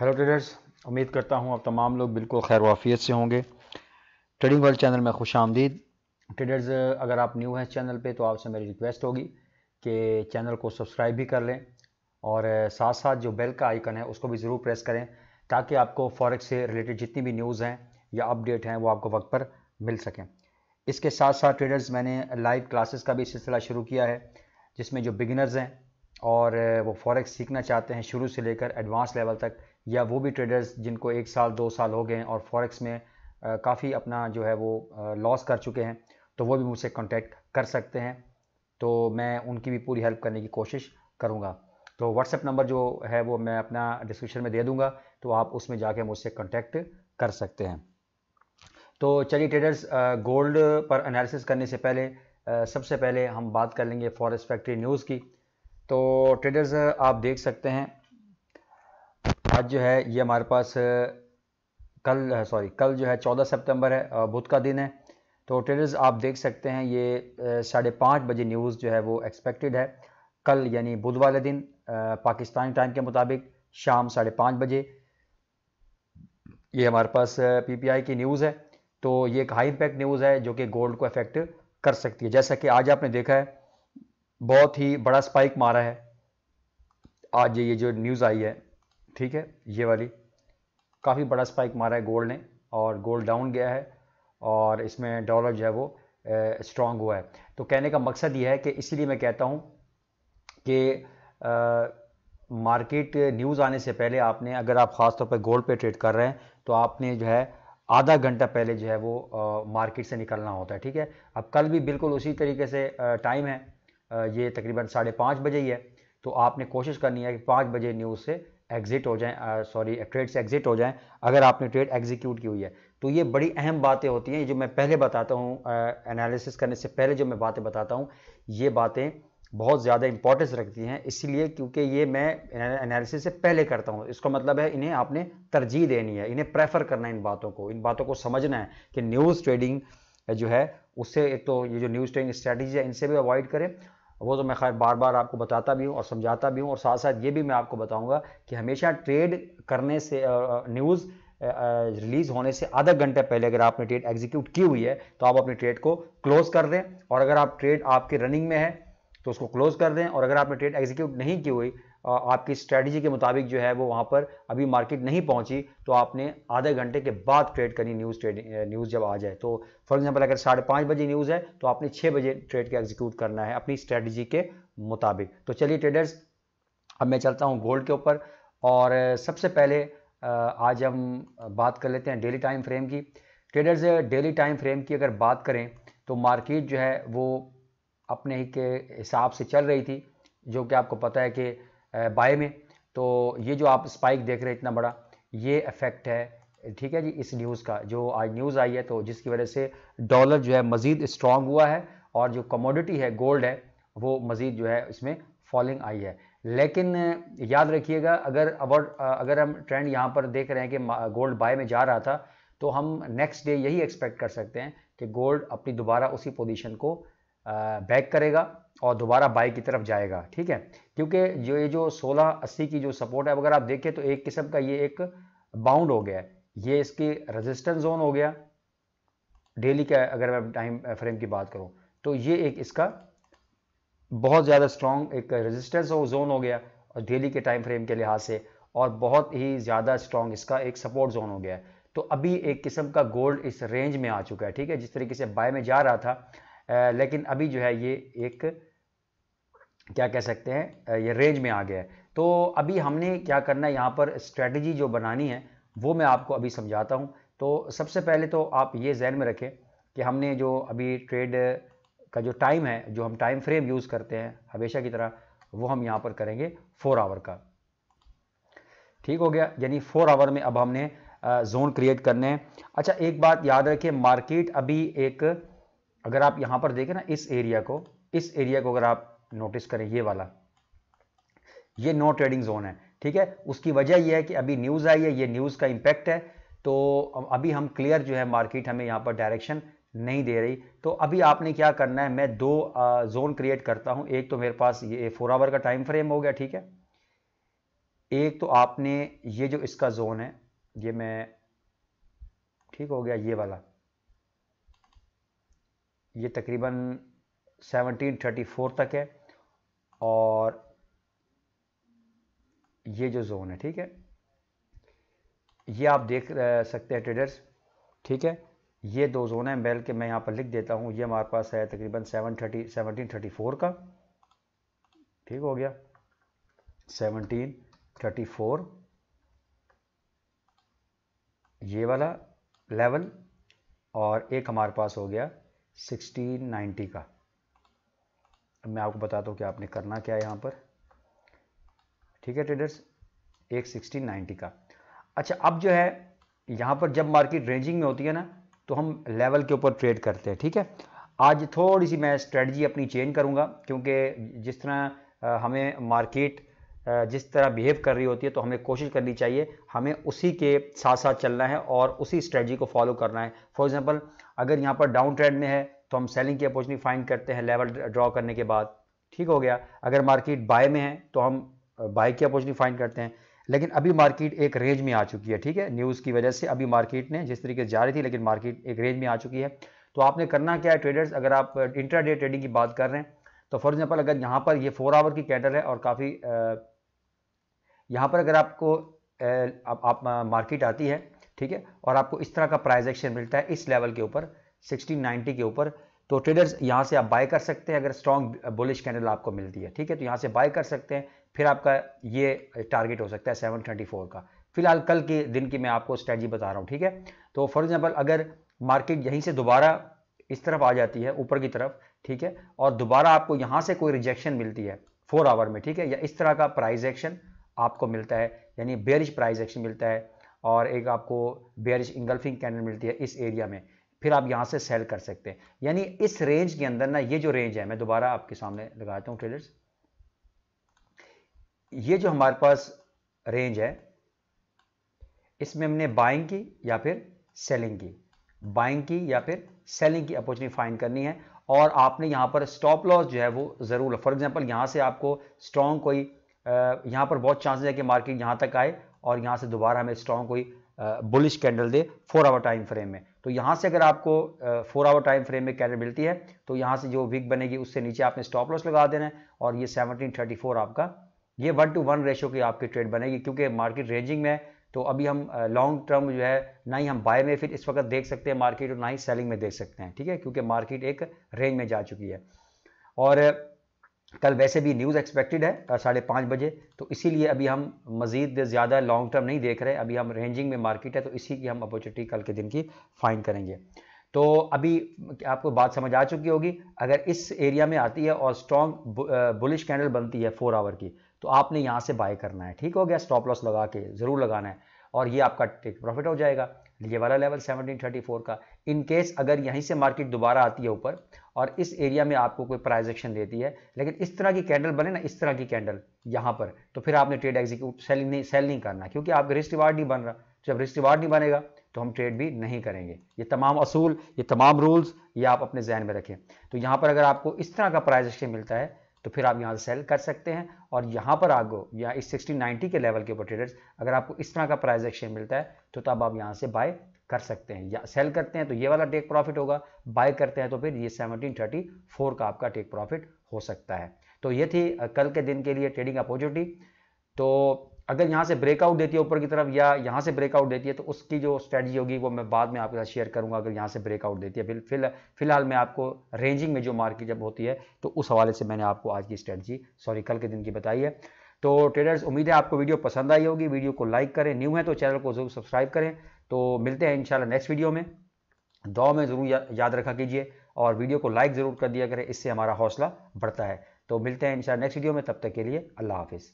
hello traders उम्मीद करता हूँ आप तमाम लोग बिल्कुल खैर वाफियत से होंगे ट्रेडिंग वर्ल्ड चैनल में खुश आमदीद ट्रेडर्स अगर आप न्यू हैं चैनल पे तो आपसे मेरी रिक्वेस्ट होगी कि चैनल को सब्सक्राइब भी कर लें और साथ साथ जो बेल का आइकन है उसको भी ज़रूर प्रेस करें ताकि आपको फॉरेक्स से रिलेटेड जितनी भी न्यूज़ हैं या अपडेट हैं वो आपको वक्त पर मिल सकें इसके साथ साथ ट्रेडर्स मैंने लाइव क्लासेस का भी सिलसिला शुरू किया है जिसमें जो बिगिनर्स हैं और वो फॉरेक्स सीखना चाहते हैं शुरू से लेकर एडवांस लेवल तक या वो भी ट्रेडर्स जिनको एक साल दो साल हो गए हैं और फॉरेक्स में काफ़ी अपना जो है वो लॉस कर चुके हैं तो वो भी मुझसे कॉन्टैक्ट कर सकते हैं तो मैं उनकी भी पूरी हेल्प करने की कोशिश करूँगा तो व्हाट्सएप नंबर जो है वो मैं अपना डिस्क्रिप्शन में दे दूँगा तो आप उसमें जाके मुझसे कॉन्टैक्ट कर सकते हैं तो चलिए ट्रेडर्स गोल्ड पर एनालिसिस करने से पहले सबसे पहले हम बात कर लेंगे फॉरेस्ट फैक्ट्री न्यूज़ की तो ट्रेडर्स आप देख सकते हैं आज जो है ये हमारे पास कल सॉरी कल जो है चौदह सितंबर है बुध का दिन है तो ट्रेडर्स आप देख सकते हैं ये साढ़े पाँच बजे न्यूज़ जो है वो एक्सपेक्टेड है कल यानी बुध वाले दिन पाकिस्तानी टाइम के मुताबिक शाम साढ़े पाँच बजे ये हमारे पास पीपीआई की न्यूज़ है तो ये एक हाई इम्पैक्ट न्यूज़ है जो कि गोल्ड को अफेक्ट कर सकती है जैसा कि आज आपने देखा है बहुत ही बड़ा स्पाइक मारा है आज ये जो न्यूज़ आई है ठीक है ये वाली काफ़ी बड़ा स्पाइक मारा है गोल्ड ने और गोल्ड डाउन गया है और इसमें डॉलर जो है वो स्ट्रांग हुआ है तो कहने का मकसद ये है कि इसीलिए मैं कहता हूँ कि मार्केट न्यूज़ आने से पहले आपने अगर आप ख़ास तौर पर गोल्ड पे ट्रेड कर रहे हैं तो आपने जो है आधा घंटा पहले जो है वो मार्केट से निकलना होता है ठीक है अब कल भी बिल्कुल उसी तरीके से टाइम है ये तकरीबन साढ़े पाँच बजे ही है तो आपने कोशिश करनी है कि पाँच बजे न्यूज़ से एग्ज़िट हो जाए सॉरी ट्रेड से एग्ज़िट हो जाएँ अगर आपने ट्रेड एग्जीक्यूट की हुई है तो ये बड़ी अहम बातें होती हैं जो मैं पहले बताता हूँ एनालिसिस करने से पहले जो मैं बातें बताता हूँ ये बातें बहुत ज़्यादा इंपॉर्टेंस रखती हैं इसीलिए क्योंकि ये मैं एनालिसिस से पहले करता हूँ इसका मतलब है इन्हें आपने तरजीह देनी है इन्हें प्रेफर करना है इन बातों को इन बातों को समझना है कि न्यूज़ ट्रेडिंग जो है उससे एक तो ये जो न्यूज़ ट्रेडिंग स्ट्रैटेजी है इनसे भी अवॉइड करें वो तो मैं खैर बार बार आपको बताता भी हूँ और समझाता भी हूँ और साथ साथ ये भी मैं आपको बताऊँगा कि हमेशा ट्रेड करने से न्यूज़ रिलीज़ होने से आधा घंटे पहले अगर आपने ट्रेड एग्जीक्यूट की हुई है तो आप अपनी ट्रेड को क्लोज़ कर दें और अगर आप ट्रेड आपके रनिंग में है तो उसको क्लोज़ कर दें और अगर आपने ट्रेड एग्जीक्यूट नहीं की हुई आपकी स्ट्रैटेजी के मुताबिक जो है वो वहाँ पर अभी मार्केट नहीं पहुँची तो आपने आधे घंटे के बाद ट्रेड करनी न्यूज़ ट्रेड न्यूज़ जब आ जाए तो फॉर एग्जांपल अगर साढ़े पाँच बजे न्यूज़ है तो आपने छः बजे ट्रेड के एग्जीक्यूट करना है अपनी स्ट्रैटेजी के मुताबिक तो चलिए ट्रेडर्स अब मैं चलता हूँ गोल्ड के ऊपर और सबसे पहले आज हम बात कर लेते हैं डेली टाइम फ्रेम की ट्रेडर्स डेली टाइम फ्रेम की अगर बात करें तो मार्केट जो है वो अपने ही के हिसाब से चल रही थी जो कि आपको पता है कि बाय में तो ये जो आप स्पाइक देख रहे हैं इतना बड़ा ये इफेक्ट है ठीक है जी इस न्यूज़ का जो आज न्यूज़ आई है तो जिसकी वजह से डॉलर जो है मज़ीद स्ट्रॉन्ग हुआ है और जो कमोडिटी है गोल्ड है वो मज़ीद जो है इसमें फॉलिंग आई है लेकिन याद रखिएगा अगर अवर अगर हम ट्रेंड यहाँ पर देख रहे हैं कि गोल्ड बाय में जा रहा था तो हम नेक्स्ट डे यही एक्सपेक्ट कर सकते हैं कि गोल्ड अपनी दोबारा उसी पोजीशन को बैक करेगा और दोबारा बाई की तरफ जाएगा ठीक है क्योंकि जो ये जो 1680 की जो सपोर्ट है अगर आप देखें तो एक किस्म का ये एक बाउंड हो गया है ये इसकी रेजिस्टेंस जोन हो गया डेली का अगर मैं टाइम फ्रेम की बात करूं तो ये एक इसका बहुत ज़्यादा स्ट्रॉन्ग एक रेजिस्टेंस जोन हो गया और डेली के टाइम फ्रेम के लिहाज से और बहुत ही ज़्यादा स्ट्रॉन्ग इसका एक सपोर्ट जोन हो गया है तो अभी एक किस्म का गोल्ड इस रेंज में आ चुका है ठीक है जिस तरीके से बाय में जा रहा था लेकिन अभी जो है ये एक क्या कह सकते हैं ये रेंज में आ गया है तो अभी हमने क्या करना है यहाँ पर स्ट्रेटजी जो बनानी है वो मैं आपको अभी समझाता हूँ तो सबसे पहले तो आप ये जहन में रखें कि हमने जो अभी ट्रेड का जो टाइम है जो हम टाइम फ्रेम यूज़ करते हैं हमेशा की तरह वो हम यहाँ पर करेंगे फोर आवर का ठीक हो गया यानी फोर आवर में अब हमने जोन क्रिएट करने हैं अच्छा एक बात याद रखिए मार्केट अभी एक अगर आप यहां पर देखें ना इस एरिया को इस एरिया को अगर आप नोटिस करें ये वाला ये नो ट्रेडिंग जोन है ठीक है उसकी वजह यह है कि अभी न्यूज़ आई है ये न्यूज़ का इंपैक्ट है तो अभी हम क्लियर जो है मार्केट हमें यहां पर डायरेक्शन नहीं दे रही तो अभी आपने क्या करना है मैं दो जोन क्रिएट करता हूं एक तो मेरे पास ये फोर आवर का टाइम फ्रेम हो गया ठीक है एक तो आपने ये जो इसका जोन है ये मैं ठीक हो गया ये वाला ये तकरीबन 1734 तक है और ये जो जोन है ठीक है ये आप देख सकते हैं ट्रेडर्स ठीक है ये दो जोन है बेल के मैं यहाँ पर लिख देता हूँ ये हमारे पास है तकरीबन seven thirty seventeen thirty four का ठीक हो गया सेवनटीन थर्टी फोर ये वाला लेवल और एक हमारे पास हो गया 1690 का अब मैं आपको बताता हूँ कि आपने करना क्या है यहाँ पर ठीक है ट्रेडर्स एक सिक्सटीन का अच्छा अब जो है यहाँ पर जब मार्केट रेंजिंग में होती है ना तो हम लेवल के ऊपर ट्रेड करते हैं ठीक है आज थोड़ी सी मैं स्ट्रेटजी अपनी चेंज करूँगा क्योंकि जिस तरह हमें मार्केट जिस तरह बिहेव कर रही होती है तो हमें कोशिश करनी चाहिए हमें उसी के साथ साथ चलना है और उसी स्ट्रेटजी को फॉलो करना है फॉर एग्जांपल अगर यहाँ पर डाउन ट्रेंड में है तो हम सेलिंग की अपॉर्चुनिटी फाइंड करते हैं लेवल ड्रॉ करने के बाद ठीक हो गया अगर मार्केट बाय में है तो हम बाय की अपॉर्चुनिटी फाइंड करते हैं लेकिन अभी मार्केट एक रेंज में आ चुकी है ठीक है न्यूज़ की वजह से अभी मार्केट ने जिस तरीके से जा रही थी लेकिन मार्केट एक रेंज में आ चुकी है तो आपने करना क्या है ट्रेडर्स अगर आप इंटरा ट्रेडिंग की बात कर रहे हैं तो फॉर एग्जाम्पल अगर यहाँ पर ये फोर आवर की कैंडल है और काफ़ी यहाँ पर अगर आपको आप, आप मार्केट आती है ठीक है और आपको इस तरह का प्राइस एक्शन मिलता है इस लेवल के ऊपर सिक्सटीन नाइनटी के ऊपर तो ट्रेडर्स यहाँ से आप बाय कर सकते हैं अगर स्ट्रॉन्ग बुलिश कैंडल आपको मिलती है ठीक है तो यहाँ से बाय कर सकते हैं फिर आपका ये टारगेट हो सकता है फोर का फिलहाल कल के दिन की मैं आपको स्ट्रैटी बता रहा हूँ ठीक है तो फॉर एग्जाम्पल अगर मार्केट यहीं से दोबारा इस तरफ आ जाती है ऊपर की तरफ ठीक है और दोबारा आपको यहाँ से कोई रिजेक्शन मिलती है फोर आवर में ठीक है या इस तरह का प्राइज एक्शन आपको मिलता है यानी बेरिश प्राइस एक्शन मिलता है और एक आपको बेरिश इंगल्फिंग कैंडल मिलती है इस एरिया में फिर आप यहाँ से सेल कर सकते हैं यानी इस रेंज के अंदर ना ये जो रेंज है मैं दोबारा आपके सामने लगाता हूँ ट्रेडर्स ये जो हमारे पास रेंज है इसमें हमने बाइंग की या फिर सेलिंग की बाइंग की या फिर सेलिंग की अपॉर्चुनिटी फाइंड करनी है और आपने यहाँ पर स्टॉप लॉस जो है वो ज़रूर फॉर एग्जांपल यहाँ से आपको स्ट्रॉन्ग कोई यहाँ पर बहुत चांसेस है कि मार्केट यहाँ तक आए और यहाँ से दोबारा हमें स्ट्रॉन्ग कोई बुलिश कैंडल दे फोर आवर टाइम फ्रेम में तो यहाँ से अगर आपको फोर आवर टाइम फ्रेम में कैंडल मिलती है तो यहाँ से जो वीक बनेगी उससे नीचे आपने स्टॉप लॉस लगा देना है और ये सेवनटीन थर्टी फोर आपका ये वन टू वन रेशो की आपकी ट्रेड बनेगी क्योंकि मार्केट रेंजिंग में है तो अभी हम लॉन्ग टर्म जो है ना ही हम बाय में फिर इस वक्त देख सकते हैं मार्केट और ना ही सेलिंग में देख सकते हैं ठीक है क्योंकि मार्केट एक रेंज में जा चुकी है और कल वैसे भी न्यूज़ एक्सपेक्टेड है साढ़े पाँच बजे तो इसीलिए अभी हम मज़ीद ज़्यादा लॉन्ग टर्म नहीं देख रहे अभी हम रेंजिंग में मार्केट है तो इसी की हम अपॉर्चुनिटी कल के दिन की फ़ाइन करेंगे तो अभी आपको बात समझ आ चुकी होगी अगर इस एरिया में आती है और स्ट्रॉन्ग बुलिश कैंडल बनती है फोर आवर की तो आपने यहाँ से बाय करना है ठीक हो गया स्टॉप लॉस लगा के ज़रूर लगाना है और ये आपका टेक प्रॉफिट हो जाएगा ये वाला लेवल 1734 का इन केस अगर यहीं से मार्केट दोबारा आती है ऊपर और इस एरिया में आपको कोई प्राइज एक्शन देती है लेकिन इस तरह की कैंडल बने ना इस तरह की कैंडल यहाँ पर तो फिर आपने ट्रेड एग्जीक्यूट सेलिंग नहीं सेल नहीं करना क्योंकि आप रिस्ट रिवार्ड नहीं बन रहा जब रिस्ट रिवार्ड नहीं बनेगा तो हम ट्रेड भी नहीं करेंगे ये तमाम असूल ये तमाम रूल्स ये आप अपने जहन में रखें तो यहाँ पर अगर आपको इस तरह का प्राइज एक्शन मिलता है तो फिर आप यहाँ से सेल कर सकते हैं और यहाँ पर आगो या इस सिक्सटी नाइन्टी के लेवल के ऊपर ट्रेडर्स अगर आपको इस तरह का प्राइस एक्सचेंज मिलता है तो तब आप यहाँ से बाय कर सकते हैं या सेल करते हैं तो ये वाला टेक प्रॉफिट होगा बाय करते हैं तो फिर ये सेवनटीन थर्टी फोर का आपका टेक प्रॉफिट हो सकता है तो ये थी कल के दिन के लिए ट्रेडिंग अपॉर्चुनिटी तो अगर यहाँ से ब्रेकआउट देती है ऊपर की तरफ या यहाँ से ब्रेकआउट देती है तो उसकी जो स्ट्रैटी होगी वो मैं बाद में आपके साथ शेयर करूँगा अगर यहाँ से ब्रेकआउट देती है फिलहाल फिल फिलहाल मैं आपको रेंजिंग में जो मार्केट जब होती है तो उस हवाले से मैंने आपको आज की स्ट्रैटी सॉरी कल के दिन की बताई है तो ट्रेडर्स उम्मीद है आपको वीडियो पसंद आई होगी वीडियो को लाइक करें न्यू है तो चैनल को जरूर सब्सक्राइब करें तो मिलते हैं इंशाल्लाह नेक्स्ट वीडियो में दौ में ज़रूर या, याद रखा कीजिए और वीडियो को लाइक ज़रूर कर दिया करें इससे हमारा हौसला बढ़ता है तो मिलते हैं इंशाल्लाह नेक्स्ट वीडियो में तब तक के लिए अल्लाह हाफिज़